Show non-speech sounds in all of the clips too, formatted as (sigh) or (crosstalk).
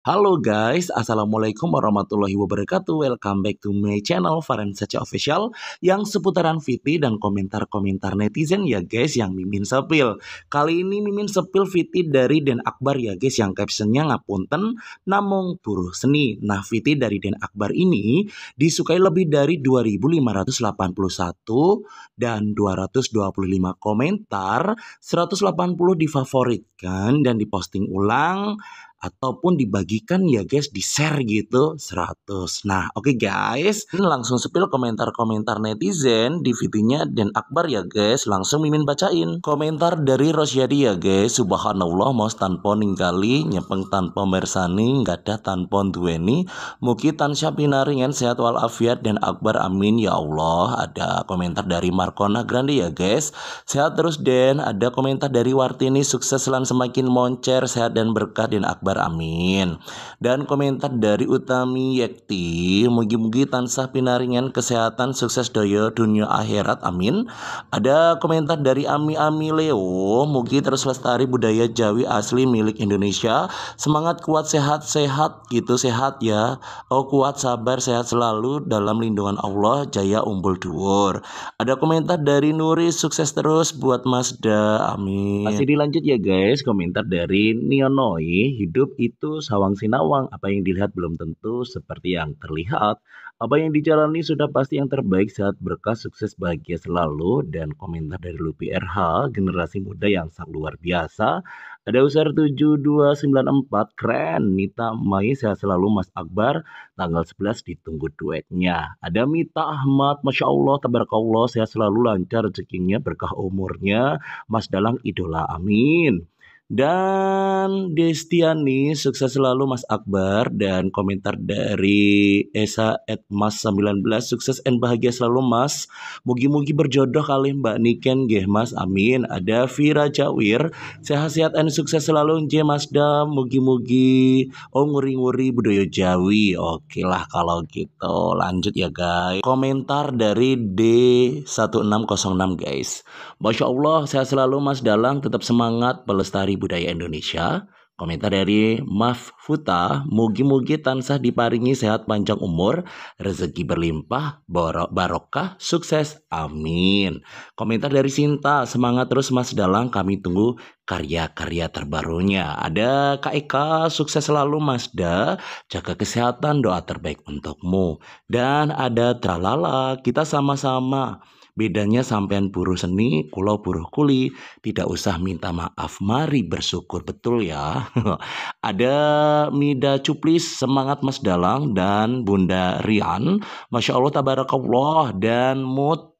Halo guys, Assalamualaikum warahmatullahi wabarakatuh Welcome back to my channel Faren Sacha Official Yang seputaran VT dan komentar-komentar netizen ya guys yang Mimin sepil Kali ini Mimin sepil VT dari Den Akbar ya guys yang captionnya ngapunten Namung buruh Seni Nah VT dari Den Akbar ini disukai lebih dari 2581 dan 225 komentar 180 difavoritkan dan diposting ulang ataupun dibagikan ya guys di share gitu 100 nah oke okay guys ini langsung spill komentar-komentar netizen di videonya dan Akbar ya guys langsung mimin bacain komentar dari Rosyadi ya guys subhanallah mas tanpa ningkali nyepeng tanpa mersani nggak ada tanpa dueni muki tansya pinaringan sehat walafiat dan Akbar amin ya Allah ada komentar dari Markona Grande ya guys sehat terus Den ada komentar dari Wartini sukses lan semakin moncer sehat dan berkah dan Akbar sabar amin dan komentar dari Utami yakti mugi-mugi tansah pinaringan kesehatan sukses doyo dunia akhirat amin ada komentar dari Ami Ami Leo mugi terus lestari budaya Jawi asli milik Indonesia semangat kuat sehat sehat gitu sehat ya oh kuat sabar sehat selalu dalam lindungan Allah jaya umbul duur ada komentar dari Nuri sukses terus buat Da amin masih dilanjut ya guys komentar dari Nionoi hidup hidup itu sawang sinawang, apa yang dilihat belum tentu seperti yang terlihat. Apa yang dijalani sudah pasti yang terbaik saat berkah sukses bahagia selalu dan komentar dari Lupi RH, generasi muda yang sangat luar biasa. Ada user 7294, keren, Nita Mai, sehat selalu Mas Akbar, tanggal 11 ditunggu duetnya. Ada Mita Ahmad, Masya Allah, Tabarakallah, sehat selalu lancar rezekinya, berkah umurnya, Mas Dalang idola, amin. Dan Destiani sukses selalu Mas Akbar dan komentar dari Esa at Mas 19 sukses and bahagia selalu Mas. Mugi-mugi berjodoh kali Mbak Niken gih Mas. Amin. Ada Vira Jawir sehat-sehat and sukses selalu J Mas Dam. Mugi-mugi oh nguri-nguri budaya Jawi. Oke lah kalau gitu. Lanjut ya guys. Komentar dari D1606 guys. Masya Allah sehat selalu Mas Dalang tetap semangat pelestari budaya Indonesia. Komentar dari Maf Futa, mugi-mugi tansah diparingi sehat panjang umur, rezeki berlimpah, barokah, sukses, amin. Komentar dari Sinta, semangat terus Mas Dalang, kami tunggu karya-karya terbarunya. Ada Kak Eka, sukses selalu Mas Da, jaga kesehatan, doa terbaik untukmu. Dan ada Tralala, kita sama-sama. Bedanya sampean buruh seni, kulo buruh kuli, tidak usah minta maaf, mari bersyukur betul ya. (laughs) Ada Mida Cuplis, semangat Mas Dalang dan Bunda Rian, Masya Allah tabarakallah dan Mut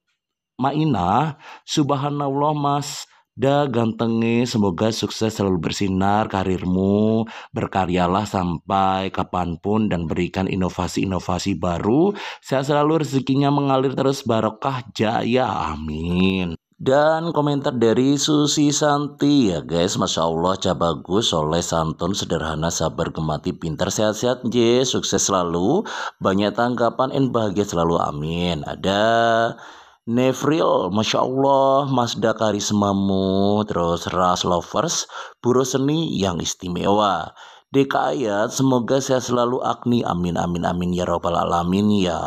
Maina, subhanallah Mas Dah gantengi semoga sukses selalu bersinar karirmu, berkaryalah sampai kapanpun dan berikan inovasi-inovasi baru. saya selalu rezekinya mengalir terus barokah jaya, amin. Dan komentar dari Susi Santi ya guys Masya Allah cah bagus soleh santun sederhana sabar gemati pintar sehat-sehat J sukses selalu banyak tanggapan dan bahagia selalu amin ada Nevril, Masya Allah, Mazda karismamu, terus Ras Lovers, Buru Seni yang istimewa. Dekayat, semoga saya selalu agni. Amin, amin, amin. Ya Rabbal Alamin ya.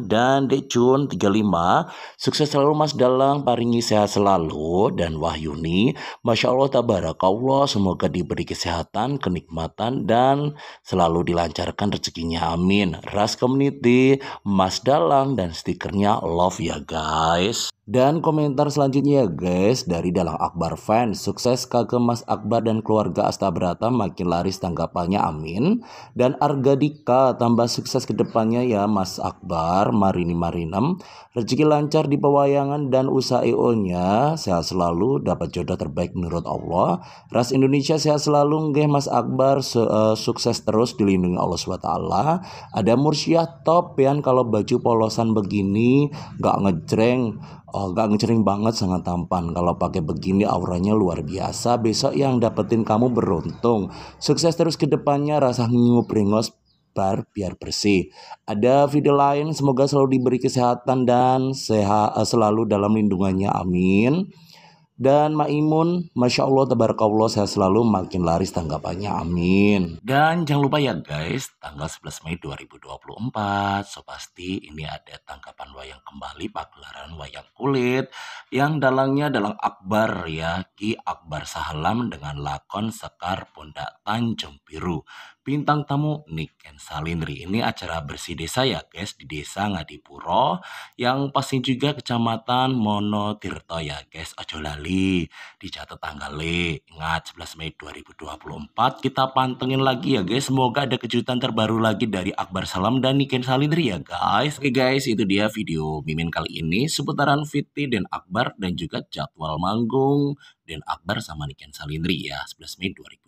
Dan Cun 35, sukses selalu Mas Dalang, paringi sehat selalu. Dan Wahyuni, Masya Allah, Tabarakallah, semoga diberi kesehatan, kenikmatan, dan selalu dilancarkan rezekinya. Amin. Ras Community, Mas Dalang, dan stikernya love ya guys. Dan komentar selanjutnya ya guys dari Dalang Akbar fans sukses kakek Mas Akbar dan keluarga Astabrata makin laris tanggapannya amin dan Argadika tambah sukses kedepannya ya Mas Akbar Marini Marinem rezeki lancar di pewayangan dan usaha EO nya sehat selalu dapat jodoh terbaik menurut Allah ras Indonesia sehat selalu nggih Mas Akbar su uh, eh, sukses terus dilindungi Allah SWT ada Mursyah top ya kalau baju polosan begini gak ngejreng Oh, gak ngecering banget sangat tampan. Kalau pakai begini auranya luar biasa. Besok yang dapetin kamu beruntung. Sukses terus ke depannya rasa ngu ringos bar biar bersih. Ada video lain semoga selalu diberi kesehatan dan sehat eh, selalu dalam lindungannya. Amin. Dan Maimun, Masya Allah, Tabarakallah, saya selalu makin laris tanggapannya, amin. Dan jangan lupa ya guys, tanggal 11 Mei 2024, so pasti ini ada tangkapan wayang kembali, pagelaran wayang kulit, yang dalangnya dalang Akbar ya, Ki Akbar Sahalam dengan lakon Sekar Pondak Tanjung Biru bintang tamu Niken Salindri. Ini acara bersih desa ya guys di desa Ngadipuro yang pasti juga kecamatan Monotirto ya guys. Ojo lali, dicatat tanggal le. Ingat 11 Mei 2024 kita pantengin lagi ya guys. Semoga ada kejutan terbaru lagi dari Akbar Salam dan Niken Salindri ya guys. Oke guys itu dia video Mimin kali ini seputaran Fitri dan Akbar dan juga jadwal manggung dan Akbar sama Niken Salindri ya 11 Mei 2024.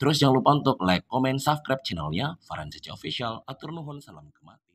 Terus jangan lupa untuk like, comment, subscribe channelnya Farhan Official. Atur nuhun, salam kemat.